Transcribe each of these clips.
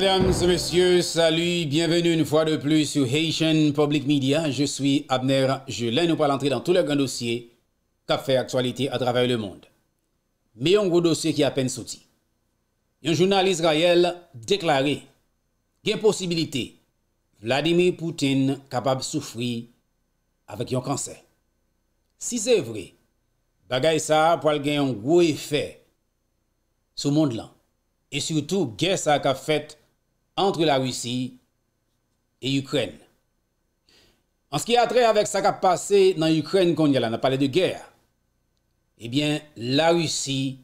Mesdames messieurs, salut, bienvenue une fois de plus sur Haitian Public Media. Je suis Abner Julien. Nous allons entrer dans tous les grands dossiers qu'a fait actualité à travers le monde. Mais un gros dossier qui a peine sorti. Un journal israélien déclaré qu'il y a possibilité Vladimir Poutine capable de souffrir avec un cancer. Si c'est vrai, bagay ça pour un gros effet sur le monde là. Et surtout, guerre ça a fait antre la russi e ukren. An skye atre avèk sa ka pase nan ukren konye la, nan pale de ger, ebyen la russi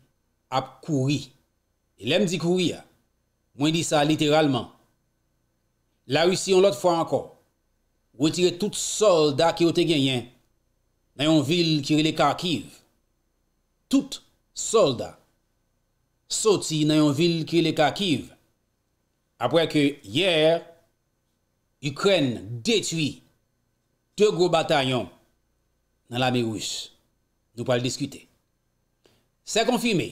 ap kouri. E lem di kouri, mwen di sa literalman. La russi an lot fwa anko, wè tire tout solda ki wote genyen, nan yon vil kire le kakiv. Tout solda soti nan yon vil kire le kakiv. apwè kè yèr, Ukren detwi te gro batayon nan la mi rous. Nou pal diskute. Se konfime,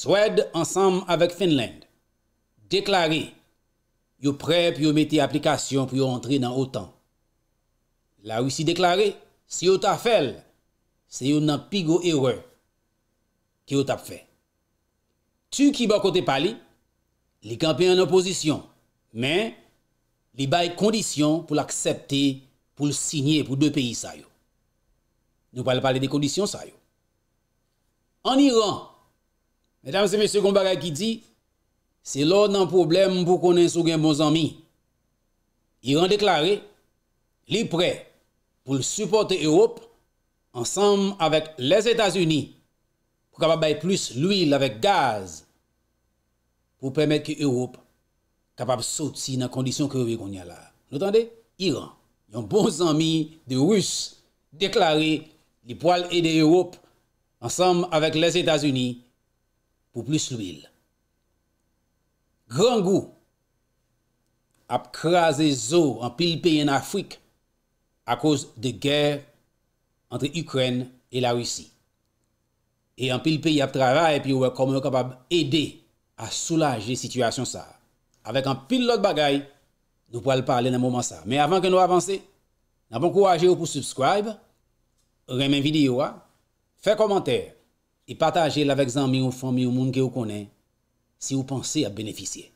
Swede ansam avèk Finland deklare yo pre pyo meti aplikasyon pou yo rentre nan otan. La wisi deklare, se yo ta fel, se yo nan pigo erwe ki yo tap fe. Tu ki bakote pali, li kampè an oposisyon, men, li bay kondisyon pou l'akseptè, pou l'signè pou dè peyi sa yo. Nou pal pale de kondisyon sa yo. An Iran, mèdame se mèsyon Gombara ki di, se lò nan problem pou konè sou gen bon zami, Iran deklare, li pre pou l'supote Europe, ansam avèk lè Etats-Unis, pou ka pa bay plus l'ouil avèk gaz, pou ka pa bay plus l'ouil avèk gaz, pou premèd ki Europe kapab sot si nan kondisyon krewe kon yal la. Notande, Iran, yon bon zanmi de Rus, deklare li poal e de Europe, ansam avèk les Etats-Unis, pou plus l'huil. Gran gou ap krasè zo an pil pey en Afrik, a kouz de gèr antre Ukren e la Rusi. E an pil pey ap trava e pi ou wèk komon kapab edè a soulaj li situasyon sa. Avek an pil lot bagay, nou po al pale nan mouman sa. Men avan ke nou avanse, nan bon kouwaje ou pou subscribe, remen video a, fe komantè, e pataje lavek zan mi ou fan mi ou moun ke ou konen, si ou panse a beneficye.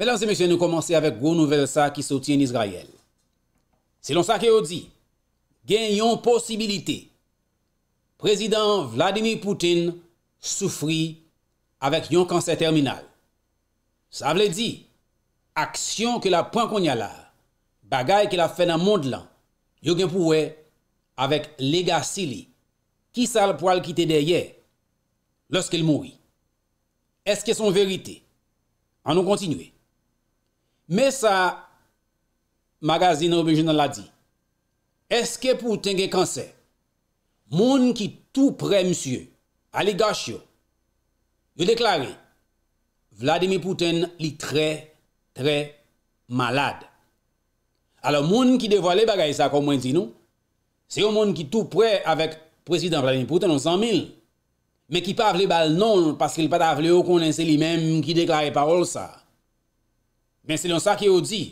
Men lan se mesye nou komanse avek goun nouvel sa ki soti en Israel. Se lon sa ke ou di, gen yon posibilite, prezident Vladimir Poutine soufri avèk yon kansè terminal. Sa vle di, aksyon ke la pwankon yala, bagay ke la fè nan mond lan, yo gen pouwe, avèk lega sili, ki sa l poal kite de ye, loske l moui. Eske son verite, an nou kontinwe. Me sa, magazin oubej nan la di, eske pou tenge kansè, moun ki tou pre msye, aligasyon, Ve deklare, Vladimir Pouten li tre, tre malade. Alors moun ki devole bagay sa kon mwen di nou, se yo moun ki tou pre avèk prezident Vladimir Pouten, on san mil, men ki pa avle bal non, paske li pa ta avle yo konen se li menm ki deklare parol sa. Men se yon sa ki yo di,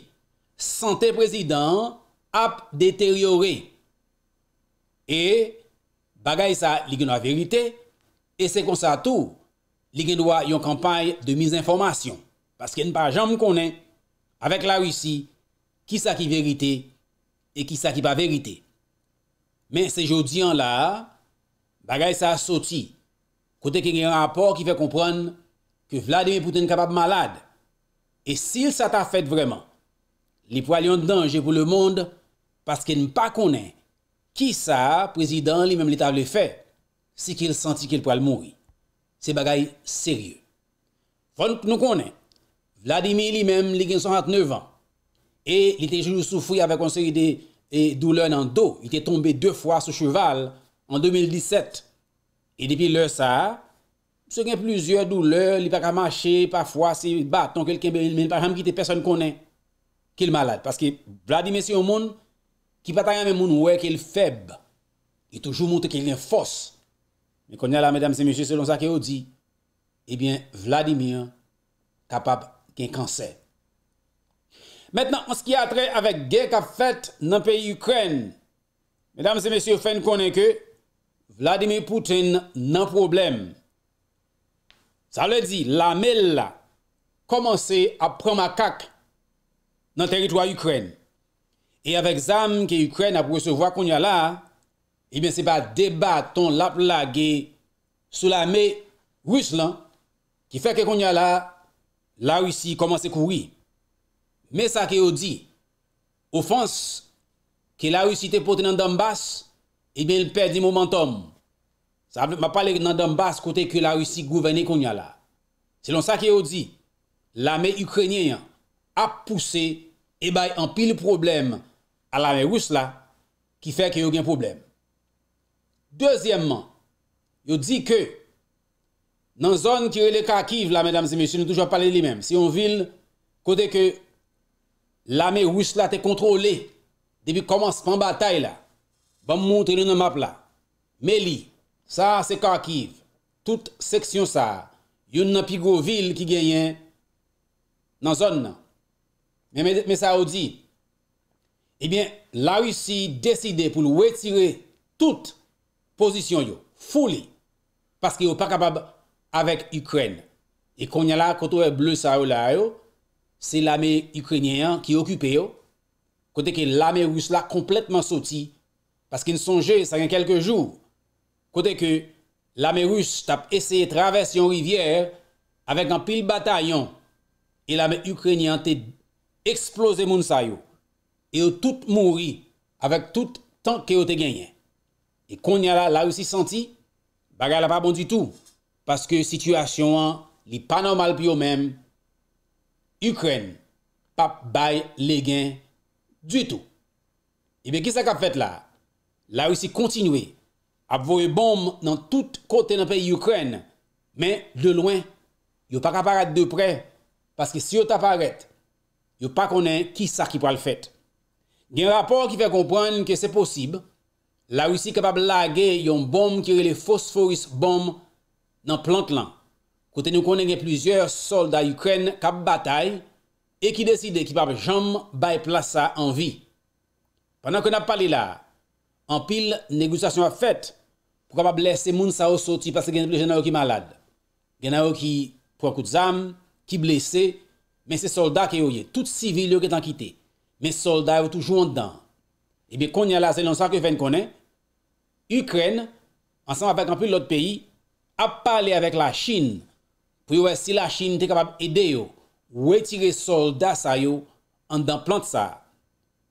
sante prezident ap deteriore. E bagay sa li geno avirite, e se kon sa tou, li gen doa yon kampay de miz informasyon, paske yon pa jan m konen, avek la russi, ki sa ki verite, e ki sa ki pa verite. Men se jodi an la, bagay sa saoti, kote ke gen rapport ki fe kompran ke vladem e pouten kapap malade. E sil sa ta fet vreman, li pou al yon denje pou le moun, paske yon pa konen, ki sa prezident li menm letal le fe, si ki l senti ki l pou al mouni. Se bagay serye. Fon nou konen, Vladimir li men, li gen son atnevan, e li te jilou soufri avè konseri de e, douleur nan do, li te tombe de fwa sou cheval, an 2017. E depi lè sa, se gen plizye douleur, li pa ka mache, pa fwa se bat, ton ke l'kebel, men pa ram kite person konen, ke l'malade. Paske Vladimir se yon moun, ki patayen ve moun wè ke l'feb, e toujou moute ke l'fos, Konya eh la, mèdam se mèche, selon sa ki ou di, ebyen Vladimir kapap gen kansè. Mètnan, an skia atre avèk gen kap fèt nan peyi Ukren, mèdam se mèche, fèn konen ke, Vladimir Poutine nan problem. Sa le di, la mèl la, komanse ap pran makak nan teritwa Ukren. E avèk zam ki Ukren ap resevo akonya la, Ebyen se ba debaton la plage sou la me Rus lan ki feke konya la, eh la Rusi komanse kouwi. Me sa ki yo di, ou fans ke la Rusi te pote nan Dambas, ebyen el perde yi momentum. Sa ma pale nan Dambas kote ke la Rusi gouverne konya la. Se lon sa ki yo di, la me Ukrenyen ap puse ebay an pil problem a la me Rus lan ki feke yon gen probleme. Dezyèmman, yo di ke nan zon kirele kakiv la, mèdames et messieurs, nou toujwa pale li mèm. Si yon vil, kode ke la mè wous la te kontrole, debi komanse pan batay la, vam moutre nou nan map la. Mè li, sa se kakiv, tout seksyon sa, yon nan pi gro vil ki genyen nan zon nan. Mè sa ou di, ebyen, la wous si deside pou lou etire tout position yo parce qu'ils sont pas capable avec Ukraine. Et qu'on y a là quand bleu ça là c'est l'armée ukrainienne hein, qui est yo. Côté que l'armée russe là complètement sorti parce qu'il songeait ça y a quelques jours. Côté que l'armée russe a essayé de traverser une rivière avec un pile bataillon et l'armée ukrainienne a explosé mon sa Et tout mouri avec tout temps que ont gagné. E konye la, la wisi santi, bagay la pa bon di tou. Paske situasyon an, li pa normal pi yo menm, Ukren, pa bay le gen, di tou. Ebe, kisa ka ap fèt la? La wisi kontinwe, ap vwoye bom nan tout kote nan peyi Ukren. Men, de loin, yo pa kap arat de pre, paske si yo tap arat, yo pa konen kisa ki pral fèt. Gen rapor ki fè kompran ke se posib, La Rusi kapab lage yon bom ki re le fosforis bom nan plant lan. Kote nou konen gen plizye sol da Ukren kap batay e ki deside ki pap jam bay plasa an vi. Panan kon ap pale la, an pil negusasyon ap fet, pou kapab lese moun sa ou soti pase gen ap le gen a ou ki malad. Gen a ou ki proakout zam, ki blese, men se sol da ke ou ye. Tout sivil yo ke tan kite. Men sol da yo toujou an dan. Ebe konen la se lon sa ke ven konen, Ukren, ansan apèk anpil lòt peyi, ap pale avèk la Chin, pou yo wè si la Chin te kapap ede yo, wè tire soldat sa yo, an dan plant sa.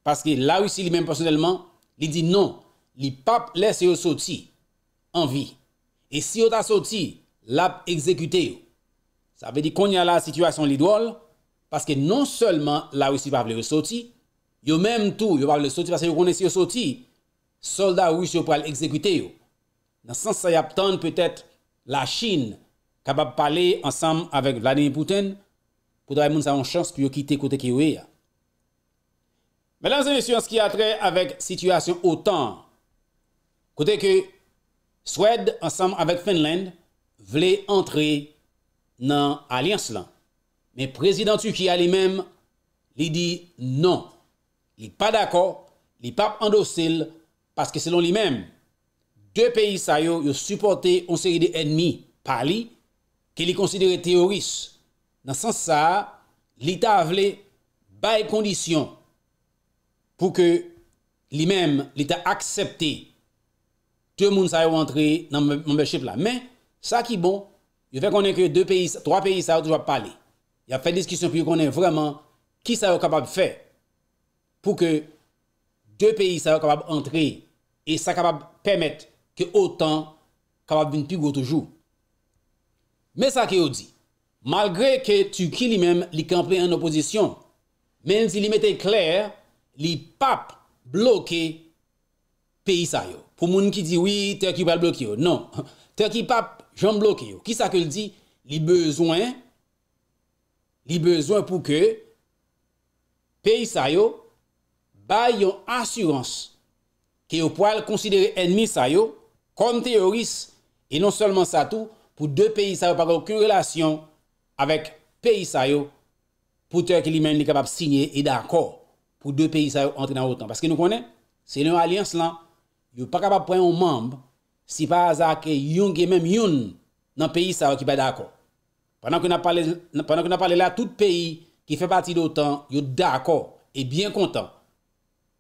Paske la Rusi li men personelman, li di non, li pap lè se yo soti, anvi. E si yo ta soti, lap ekzekute yo. Sa vè di konye la situasyon li dwol, paske non selman la Rusi pa ap le yo soti, yo menm tou yo pa ap le soti, paske yo konè se yo soti, soldat ou is yo pral ekzekwite yo. Nan sans sa yap ton, petet la Chin kabab pale ansam avèk Vladimir Pouten, pou dray moun sa an chans ki yo kite kote ki we ya. Men lan zè yon syans ki atre avèk sityasyon o tan. Kote ke Swede ansam avèk Finland vle antre nan alians lan. Men prezidentu ki alimem li di non. Li pa dako, li pap andosil Paske selon li men, 2 peyi sa yo yo supporte 1 seri de enmi pali ke li konsidere teoris. Nan sans sa, li ta avle bay kondisyon pou ke li men, li ta aksepte 2 moun sa yo antre nan membership la. Men, sa ki bon, yo fe konen ke 3 peyi sa yo toujwa pali. Ya fe diskisyon pou yo konen vreman ki sa yo kapab fe pou ke 2 peyi sa yo kapab antre E sa kapab pemet ke otan kapab bin pi gwo toujou. Men sa ke yo di, malgre ke tu ki li men li kample an opozisyon, men si li mette kler, li pap bloke pe isa yo. Pou moun ki di, oui, terki pa bloke yo. Non, terki pap jan bloke yo. Ki sa ke yo di, li bezwen pou ke pe isa yo bay yon asyranse ki yo pou al konsidere enmi sa yo, konti oris, e non solman sa tou, pou de peyi sa yo, pa kou kou relasyon, avek peyi sa yo, pou terke li men li kabab signye, e da akor, pou de peyi sa yo, ente nan wotan. Paske nou konen, se nou alians lan, yo pa kabab pren yon mamb, si pa azake yon, ke men yon, nan peyi sa yo, ki bay da akor. Panan kon ap pale la, tout peyi, ki fe pati do tan, yo da akor, e bien kontan.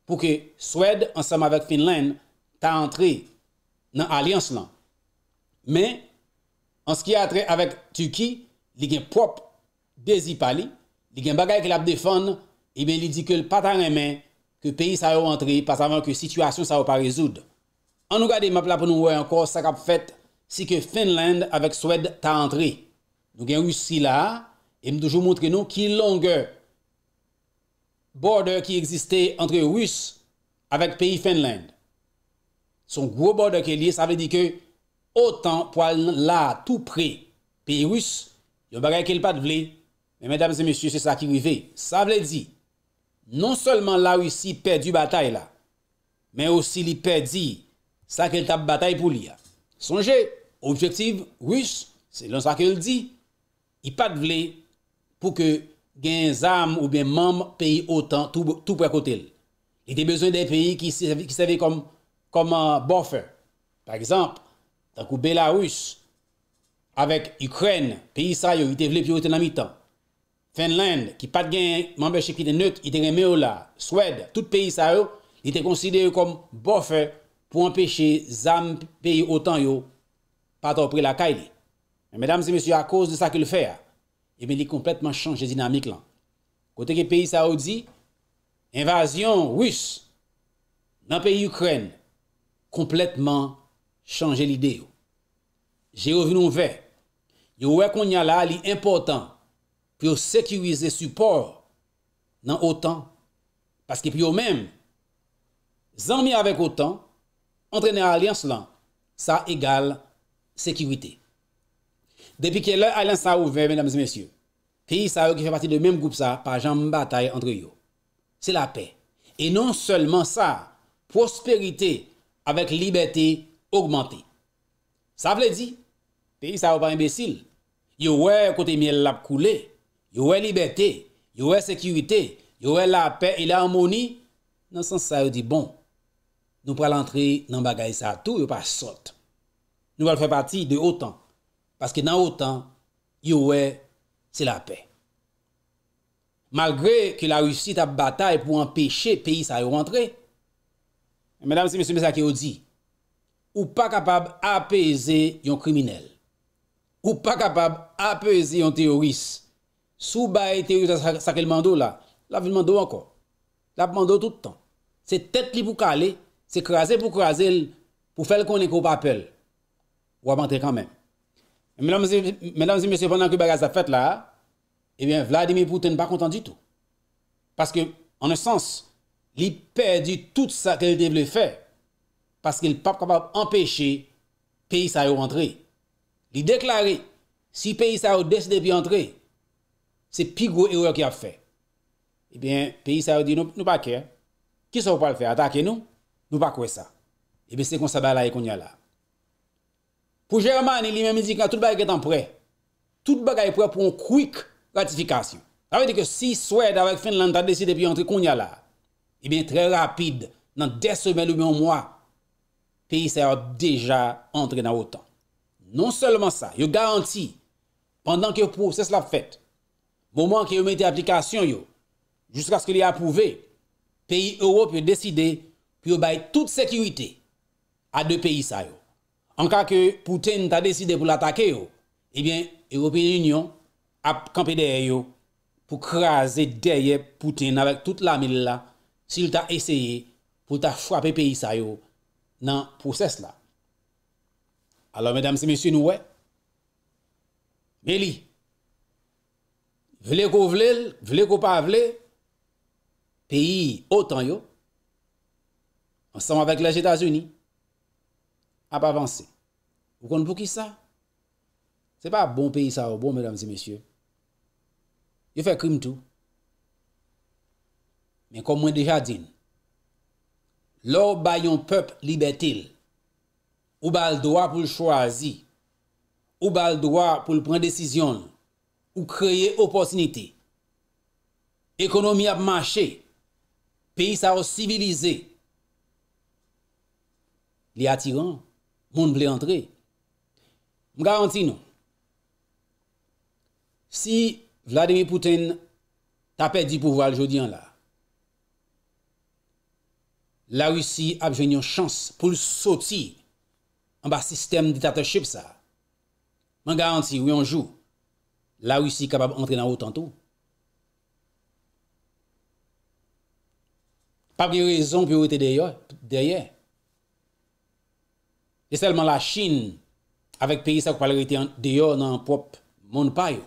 pou ke Swèd ansem avèk Finland ta antre nan alians lan. Men, anse ki atre avèk Turki, li gen prop desi pali, li gen bagay ke la ap defon, e ben li di ke l patan remè ke peyi sa yo antre pas avèk ke situasyon sa yo pa rezoud. An nou gade map la pou nou wè ankor, sa kap fèt si ke Finland avèk Swèd ta antre. Nou gen ou si la, e mdoujou montre nou ki longeur border ki existè entre russ avèk peyi Finland. Son gro border ke liye, sa vè di ke, otan pou al la tout pre, peyi russ, yon bagay ke li pat vle, men mèdames et messieurs, se sa ki rive. Sa vè di, non solman la russi perdi batay la, men osi li perdi, sa ke tap batay pou liya. Sonje, objektiv russ, se lan sa ke li di, i pat vle, pou ke, gen zam ou ben mam peyi otan tou prekotel. Li te bezon den peyi ki seve kom boffer. Par exemple, takou Belarus avek Ukraine, peyi sa yo, li te vle piyote nan mi tan. Finland, ki pat gen mambeche ki te nøt, li te reme ou la. Swede, tout peyi sa yo, li te konsidere kom boffer pou empèche zam peyi otan yo pata ou pre la kaile. Medam se mesyu, a koz de sa ke le fè a, yon e men li kompletman chanje dinamik lan. Kote ke peyi Saoudi, invasyon Rus nan peyi Ukren kompletman chanje li deyo. Jerovinon ve, yon wè kon nyal la li important pou yo sekirize supor nan otan, paske pou yo men zanmi avèk otan antrene alians lan, sa egal sekirite. Depi ke lè alen sa ouve, peyi sa ou ki fè pati de mèm goup sa pa jambatay andre yo. Se la pe. E non selman sa, prosperite avèk libeté augmenté. Sa vle di, peyi sa ou pa imbesil, yo wè kote miel lap koule, yo wè libeté, yo wè sekirite, yo wè la pe ilè amoni, nan san sa ou di bon. Nou pral antre nan bagay sa tou, yo pa sot. Nou val fè pati de otan Paske nan wotan, yowe, se la pe. Malgre ke la russi tap batay pou empeshe peyi sa yow rentre, menam se mese mese a ki yow di, ou pa kapab apese yon kriminel, ou pa kapab apese yon teoris, sou baye teoris sa ke l mando la, la vye l mando anko, la p mando toutan. Se tet li pou kale, se krease pou krease l, pou fel kon le kop apel, wapante kan menm. Menamzi mesey, menamzi mesey, pandan ki baga sa fèt la, ebyen eh Vladimir Poutine pa kontan di tou. Paske, an e sens, li perdi tout sa ke li devle fè. Paske, il pap kapab empèche Paysa ou rentre. Li deklare, si Paysa ou deside pi rentre, se pi gro ero ki ap fè. Ebyen, Paysa ou di nou pa kè, ki sa ou pa l fè, atake nou, nou pa kwe sa. Ebyen, se kon sa bè la e kon nye la. Pou Germani li men midi kwen a tout bagay ketan pre, tout bagay pre pou an kouik ratifikasyon. Ravè di ke si swèd avèk Finland a deside pi yon tre koun ya la, e ben trè rapide nan desemèl ou mèw mwa, peyi sa yon deja entre nan wotan. Non selman sa, yon garanti, pandan ki yon prou, se slap fèt, mouman ki yon mette aplikasyon yon, jouska skè li apouve, peyi Europe yon deside, pi yon bay tout sekirite, a de peyi sa yon. An ka ke Poutine ta deside pou l'atake yo, ebyen, eh Européen Union ap kampede yo pou krasi derye Poutine avèk tout la mil la si l ta esye pou ta fwapè peyi sa yo nan proses la. Alors, mesdames et messieurs, nou wè, me li, vle kou vle, vle kou pa vle, peyi otan yo, ansan avèk la Jétas-Unis, ap avanse. Bon bon, ou kon pou ki sa? Se pa bon peyi sa ou bon, menam se mesye. Yo fe krim tou. Men kom mwen deja din. Lò bayon pep libetil, ou bal doa pou l'chwazi, ou bal doa pou l'pren desisyon, ou kreye oposinite. Ekonomi ap manche, peyi sa ou sivilize. Li atiran, Moun blè antre. M garanti nou. Si Vladimir Poutine tapè di pouvo al jodi an la, la wisi ap jen yon chans pou l soti an ba sistem ditatorship sa, m garanti wè yon jou, la wisi kapab antre nan wot an tou. Pa pi rezon pi wote deryè. Deselman la chine, avek peri sa kou palerite deyo nan prop moun payo.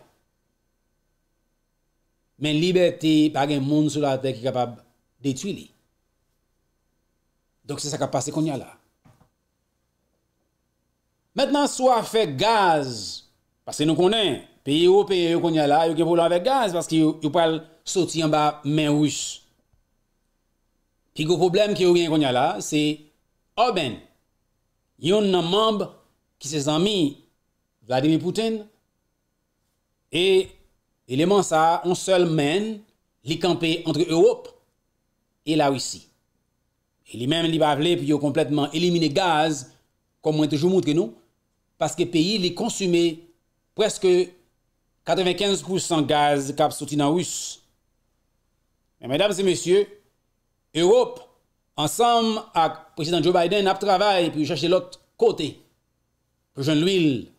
Men liberte, pagen moun sou la te ki kapab detwili. Dok se sa kapase konyala. Metnan sou a fe gaz, pase nou konen, peri ou peri ou konyala, yo ke pou lan vek gaz, paske yo pal soti an ba men wish. Ki go problem ki yo gen konyala, se oben, a un membre qui s'est amis Vladimir Poutine et élément ça on seul mène li campé entre Europe et la Russie. Et li même li puis il complètement éliminer gaz comme on toujours montré nous parce que pays li consommé presque 95% gaz cap sorti la russe. Mais mesdames et messieurs, Europe ensemble avec président Joe Biden a travaillé puis chercher l'autre côté, pour jeune l'huile,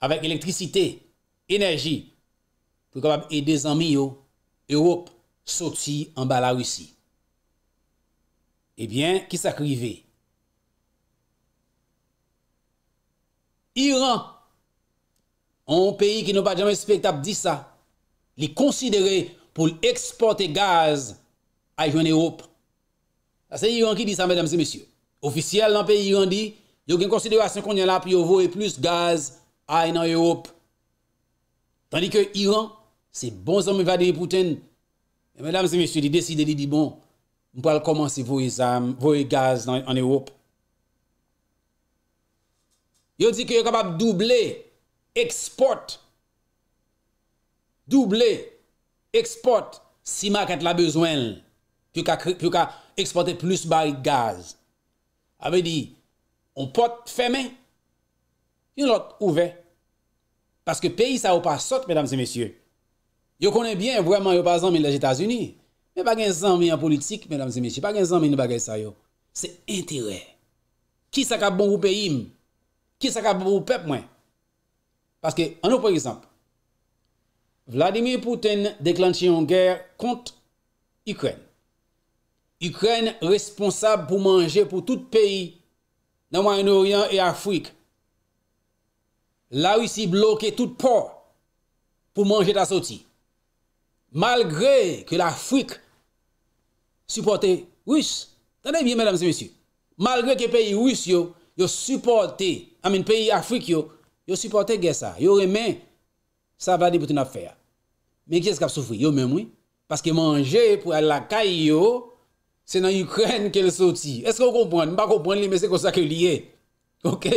avec électricité, énergie, pour capable aider les amis, Europe, sortir en bas la Russie. Eh bien, qui arrivé? Iran, un pays qui n'a pas jamais respectable, dit ça, les considérer pour exporter gaz à l'Europe. C'est l'Iran qui dit ça, mesdames et messieurs. Officiel dans le pays, Iran dit, Yo gen konsidwasyon kon yon la pi yo vowe plus gaz ay nan Europe. Tandik yo Iran, se bon zon me vade yon pouten, yon e, mèdame se mèsyo di deside, di di bon, m pou al komansi vowe gaz nan Europe. Yo di ki yo kapab double, eksport, double, eksport, si ma kèt la bezwen pi yo ka eksport plus bag gaz. A ve di, On pote femen. Yon lot ouve. Paske peyi sa ou pa sot, mesdames et messieurs. Yo konen bien, vwèman yo pa zanmen lèj Etats-Unis. Me pa gen zanmen yon politik, mesdames et messieurs. Me pa gen zanmen yon bagay sa yo. Se interè. Ki sa kap bon wou peyim? Ki sa kap bon wou pep mwen? Paske, an nou prezamp. Vladimir Pouten deklanchi yon gèr kont Ukren. Ukren responsab pou manje pou tout peyi nan mwen yon oryon e Afrik, la wisi bloke tout por pou manje ta soti. Malgre ke l'Afrik suporte wis. Tandeviye, mèdames et mèsyou. Malgre ke peyi wis yo, yo suporte, amèn, peyi Afrik yo, yo suporte gen sa. Yo remè, sa vladiboutoun ap fè. Mèk jè skap soufri, yo mèm wè, paske manje pou alakay yo, Se nan Ukraine ke le soti. Eske ou kompwenn? Mpa kompwenn li me se kon sa ke liye. Ok?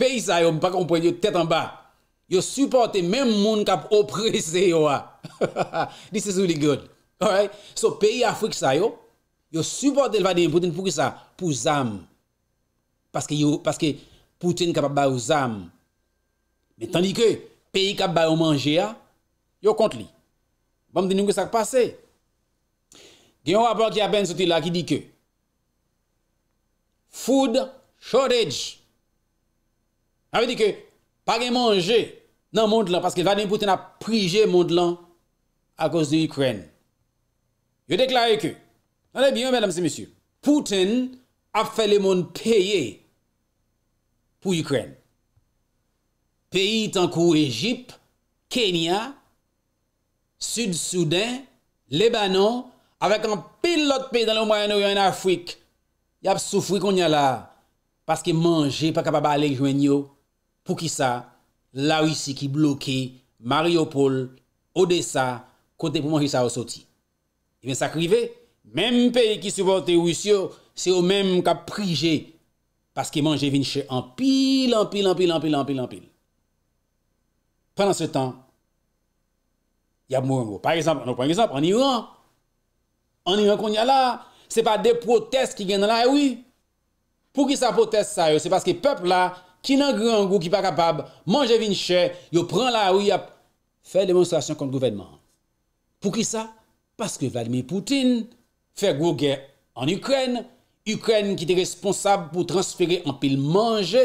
Pey sa yo mpa kompwenn yo tet an ba. Yo supporte menm moun kap oprese yo a. Ah. This is really good. Alright? So peyi Afrik sa yo, yo supporte el fade yon pouten pou ki sa? Pou zam. Paske yon, paske pouten kap ap ba ou zam. Metan di ke, peyi kap ba ou manje a, yo kont li. Vam di nou ki sa kpase. gen yon rapor ki apen soti la ki di ke food shortage an we di ke pa gen manje nan mond lan paske Vladimir Poutin ap prije mond lan akos de Ukren yo deklarye ke an e byon men amsi misyu Poutin ap fele mon peye pou Ukren peyi tankou Egypt, Kenya Sud-Sudan Lebanon avèk an pil lot pe dan ou mwayan ou yon Afrik, yap soufri kon yon la, paske manje pa kapaba alek jwen yo, pou ki sa, la ou si ki bloke, Mariupol, Odessa, kote pou manje sa ou soti. Yon sa krive, menm pe ki souvote ou usyo, se ou menm kap prije, paske manje vinche an pil, an pil, an pil, an pil, an pil, an pil. Pendan se tan, yap mwen mwen, par exemple, an ou pwen exemple, an Iran, An yon kon yon la, se pa de proteste ki gen nan la, ewi. Eh pou ki sa proteste sa yo? Se paske pepl la, ki nan gran gou, ki pa kapab manje vin chè, yo pran la, ewi, eh a fè demonstrasyon kont gouvernement. Pou ki sa? Paske Vladimir Poutine fè gou gen an Ukren, Ukren ki te responsab pou transfere an pil manje,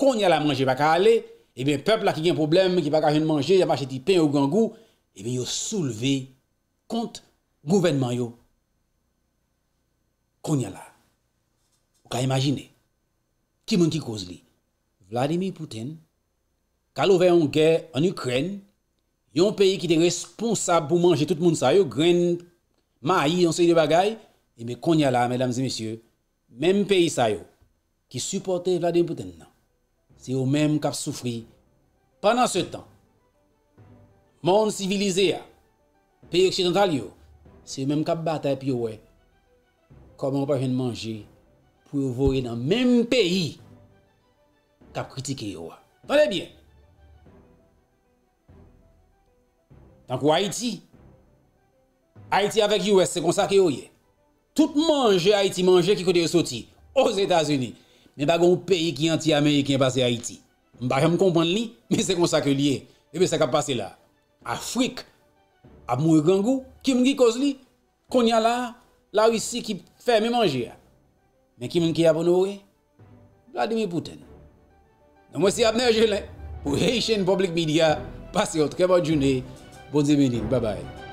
kon yon la manje pa ka ale, e eh ben pepl la ki gen problem, ki pa ka jen manje, ya pa chè ti pen ou gran gou, e ben yo souleve kont gouvernement yo. Konya la, ou ka imajine, ki moun ki koz li? Vladimir Pouten, kalou vey an gè, an Ukren, yon peyi ki de responsab pou manje tout moun sa yo, gren, mayi, an soy de bagay, e me konya la, mesdames et messieurs, menm peyi sa yo, ki supporte Vladimir Pouten nan, se yo menm kap soufri, panan se tan, moun sivilize ya, peyi eksidental yo, se yo menm kap batay piyo wey, Koman ou pa jen manje pou yon vore nan menm peyi kap kritike yo a. Tan le bien. Tan kwa Haiti. Haiti avek US, se kon sa ke yo ye. Tout manje Haiti manje ki kote yon soti. Ose Etasini. Men bago ou peyi ki yon ti Amerike yon pase Haiti. Mba ke m kompande li, men se kon sa ke li ye. Mbe se kap pase la. Afrik. Ab mou yon gangou. Kim gi koz li? Konya la. La Risi ki... Fè mi manjè ya. Men ki men ki apon ou e? Vladimir Pouten. Nou mwen si apnen jè lè. Pou Heishen Public Media. Pasyot. Kèman bon jounè. Bon zemini. Babay.